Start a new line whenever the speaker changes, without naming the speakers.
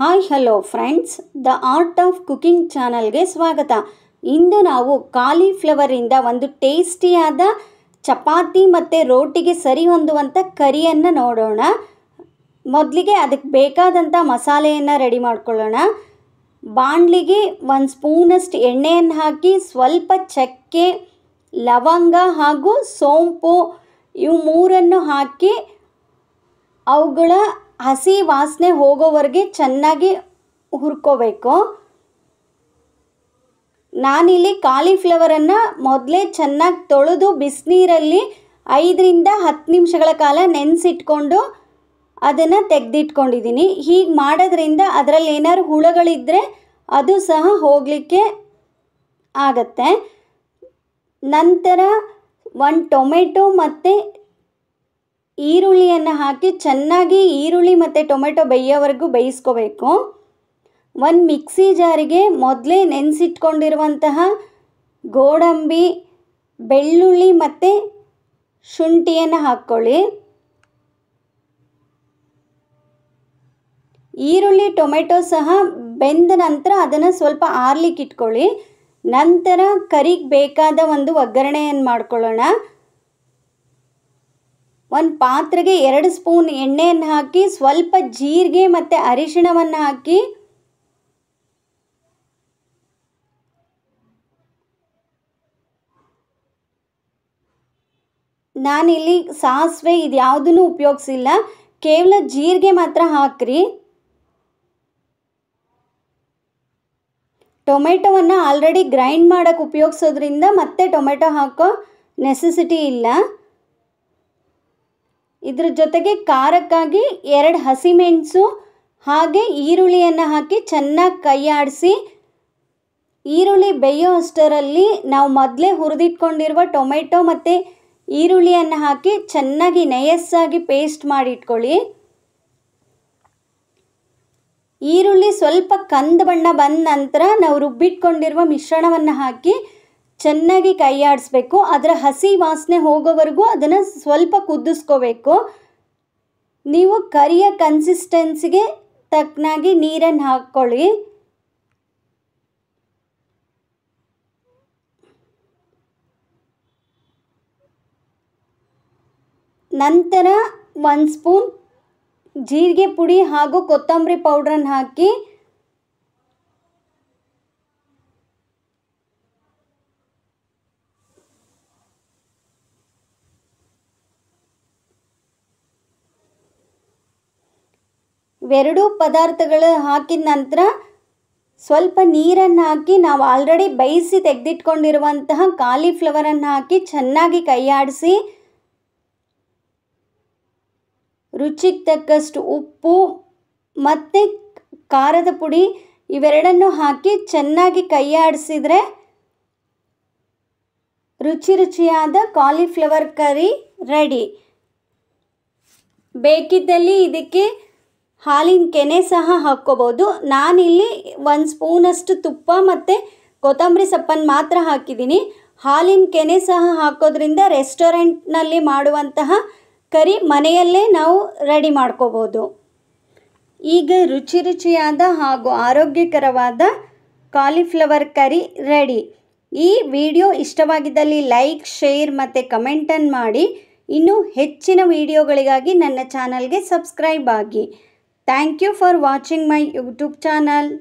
Hi hello friends the art of cooking ಚಾನಲ್ಗೆ ಸ್ವಾಗತ ಇಂದು ನಾವು ಕಾಲಿಫ್ಲವರಿಂದ ಒಂದು ಟೇಸ್ಟಿಯಾದ ಚಪಾತಿ ಮತ್ತು ರೋಟಿಗೆ ಸರಿ ಹೊಂದುವಂಥ ಕರಿಯನ್ನು ನೋಡೋಣ ಮೊದಲಿಗೆ ಅದಕ್ಕೆ ಬೇಕಾದಂಥ ಮಸಾಲೆಯನ್ನು ರೆಡಿ ಮಾಡ್ಕೊಳ್ಳೋಣ ಬಾಣಲಿಗೆ ಒಂದು ಸ್ಪೂನಷ್ಟು ಎಣ್ಣೆಯನ್ನು ಹಾಕಿ ಸ್ವಲ್ಪ ಚಕ್ಕೆ ಲವಂಗ ಹಾಗೂ ಸೋಂಪು ಇವು ಮೂರನ್ನು ಹಾಕಿ ಅವುಗಳ ಹಸಿ ವಾಸನೆ ಹೋಗೋವರೆಗೆ ಚೆನ್ನಾಗಿ ಹುರ್ಕೋಬೇಕು ನಾನಿಲ್ಲಿ ಕಾಲಿಫ್ಲವರನ್ನು ಮೊದಲೇ ಚೆನ್ನಾಗಿ ತೊಳೆದು ಬಿಸಿನೀರಲ್ಲಿ ಐದರಿಂದ ಹತ್ತು ನಿಮಿಷಗಳ ಕಾಲ ನೆನೆಸಿಟ್ಕೊಂಡು ಅದನ್ನು ತೆಗೆದಿಟ್ಕೊಂಡಿದ್ದೀನಿ ಹೀಗೆ ಮಾಡೋದ್ರಿಂದ ಅದರಲ್ಲಿ ಏನಾದ್ರು ಹುಳಗಳಿದ್ದರೆ ಅದು ಸಹ ಹೋಗಲಿಕ್ಕೆ ಆಗತ್ತೆ ನಂತರ ಒಂದು ಟೊಮೆಟೊ ಮತ್ತು ಈರುಳ್ಳಿಯನ್ನು ಹಾಕಿ ಚೆನ್ನಾಗಿ ಈರುಳ್ಳಿ ಮತ್ತು ಟೊಮೆಟೊ ಬೇಯೋವರೆಗೂ ಬೇಯಿಸ್ಕೋಬೇಕು ಒಂದು ಮಿಕ್ಸಿ ಜಾರಿಗೆ ಮೊದಲೇ ನೆನೆಸಿಟ್ಕೊಂಡಿರುವಂತಹ ಗೋಡಂಬಿ ಬೆಳ್ಳುಳ್ಳಿ ಮತ್ತು ಶುಂಠಿಯನ್ನು ಹಾಕ್ಕೊಳ್ಳಿ ಈರುಳ್ಳಿ ಟೊಮೆಟೊ ಸಹ ಬೆಂದ ನಂತರ ಅದನ್ನು ಸ್ವಲ್ಪ ಆರ್ಲಿಕ್ಕೆ ಇಟ್ಕೊಳ್ಳಿ ನಂತರ ಕರಿಗೆ ಬೇಕಾದ ಒಂದು ಒಗ್ಗರಣೆಯನ್ನು ಮಾಡ್ಕೊಳ್ಳೋಣ ಒಂದು ಪಾತ್ರೆಗೆ ಎರಡು ಸ್ಪೂನ್ ಎಣ್ಣೆಯನ್ನು ಹಾಕಿ ಸ್ವಲ್ಪ ಜೀರಿಗೆ ಮತ್ತು ಅರಿಶಿಣವನ್ನು ಹಾಕಿ ನಾನಿಲ್ಲಿ ಸಾಸಿವೆ ಇದು ಯಾವುದೂ ಉಪಯೋಗಿಸಿಲ್ಲ ಕೇವಲ ಜೀರಿಗೆ ಮಾತ್ರ ಹಾಕ್ರಿ ಟೊಮೆಟೊವನ್ನು ಆಲ್ರೆಡಿ ಗ್ರೈಂಡ್ ಮಾಡೋಕ್ಕೆ ಉಪಯೋಗಿಸೋದ್ರಿಂದ ಮತ್ತೆ ಟೊಮೆಟೊ ಹಾಕೋ ನೆಸೆಸಿಟಿ ಇಲ್ಲ ಇದ್ರ ಜೊತೆಗೆ ಖಾರಕ್ಕಾಗಿ ಎರಡು ಹಸಿಮೆಣಸು ಹಾಗೆ ಈರುಳ್ಳಿಯನ್ನು ಹಾಕಿ ಚೆನ್ನಾಗಿ ಕೈಯಾಡಿಸಿ ಈರುಳ್ಳಿ ಬೇಯೋ ಅಷ್ಟರಲ್ಲಿ ನಾವು ಮೊದಲೇ ಹುರಿದಿಟ್ಕೊಂಡಿರುವ ಟೊಮೆಟೊ ಮತ್ತು ಈರುಳ್ಳಿಯನ್ನು ಹಾಕಿ ಚೆನ್ನಾಗಿ ನಯಸ್ಸಾಗಿ ಪೇಸ್ಟ್ ಮಾಡಿಟ್ಕೊಳ್ಳಿ ಈರುಳ್ಳಿ ಸ್ವಲ್ಪ ಕಂದು ಬಣ್ಣ ಬಂದ ನಂತರ ನಾವು ರುಬ್ಬಿಟ್ಕೊಂಡಿರುವ ಮಿಶ್ರಣವನ್ನು ಹಾಕಿ ಚೆನ್ನಾಗಿ ಕೈಯಾಡಿಸ್ಬೇಕು ಅದರ ಹಸಿ ವಾಸನೆ ಹೋಗೋವರೆಗೂ ಅದನ್ನು ಸ್ವಲ್ಪ ಕುದಿಸ್ಕೋಬೇಕು ನೀವು ಕರಿಯ ಕನ್ಸಿಸ್ಟೆನ್ಸಿಗೆ ತಕ್ಕನಾಗಿ ನೀರನ್ನು ಹಾಕ್ಕೊಳ್ಳಿ ನಂತರ ಒಂದು ಸ್ಪೂನ್ ಜೀರಿಗೆ ಪುಡಿ ಹಾಗೂ ಕೊತ್ತಂಬರಿ ಪೌಡ್ರನ್ನು ಹಾಕಿ ಇವೆರಡೂ ಪದಾರ್ಥಗಳು ಹಾಕಿದ ನಂತರ ಸ್ವಲ್ಪ ನೀರನ್ನು ಹಾಕಿ ನಾವು ಆಲ್ರೆಡಿ ಬೇಯಿಸಿ ತೆಗೆದಿಟ್ಕೊಂಡಿರುವಂತಹ ಕಾಲಿಫ್ಲವರನ್ನು ಹಾಕಿ ಚೆನ್ನಾಗಿ ಕೈಯಾಡಿಸಿ ರುಚಿಗೆ ತಕ್ಕಷ್ಟು ಉಪ್ಪು ಮತ್ತು ಖಾರದ ಪುಡಿ ಇವೆರಡನ್ನು ಹಾಕಿ ಚೆನ್ನಾಗಿ ಕೈಯಾಡಿಸಿದರೆ ರುಚಿ ರುಚಿಯಾದ ಕಾಲಿಫ್ಲವರ್ ಕರಿ ರೆಡಿ ಬೇಕಿದ್ದಲ್ಲಿ ಇದಕ್ಕೆ ಹಾಲಿನ ಕೆನೆ ಸಹ ಹಾಕ್ಕೋಬೋದು ನಾನಿಲ್ಲಿ ಒಂದು ಸ್ಪೂನಷ್ಟು ತುಪ್ಪ ಮತ್ತು ಕೊತ್ತಂಬರಿ ಸೊಪ್ಪನ್ನು ಮಾತ್ರ ಹಾಕಿದ್ದೀನಿ ಹಾಲಿನ ಕೆನೆ ಸಹ ಹಾಕೋದ್ರಿಂದ ರೆಸ್ಟೋರೆಂಟ್ನಲ್ಲಿ ಮಾಡುವಂತಹ ಕರಿ ಮನೆಯಲ್ಲೇ ನಾವು ರೆಡಿ ಮಾಡ್ಕೋಬೋದು ಈಗ ರುಚಿ ರುಚಿಯಾದ ಹಾಗೂ ಆರೋಗ್ಯಕರವಾದ ಕಾಲಿಫ್ಲವರ್ ಕರಿ ರೆಡಿ ಈ ವಿಡಿಯೋ ಇಷ್ಟವಾಗಿದ್ದಲ್ಲಿ ಲೈಕ್ ಶೇರ್ ಮತ್ತು ಕಮೆಂಟನ್ನು ಮಾಡಿ ಇನ್ನೂ ಹೆಚ್ಚಿನ ವಿಡಿಯೋಗಳಿಗಾಗಿ ನನ್ನ ಚಾನಲ್ಗೆ ಸಬ್ಸ್ಕ್ರೈಬ್ ಆಗಿ Thank you for watching my YouTube channel.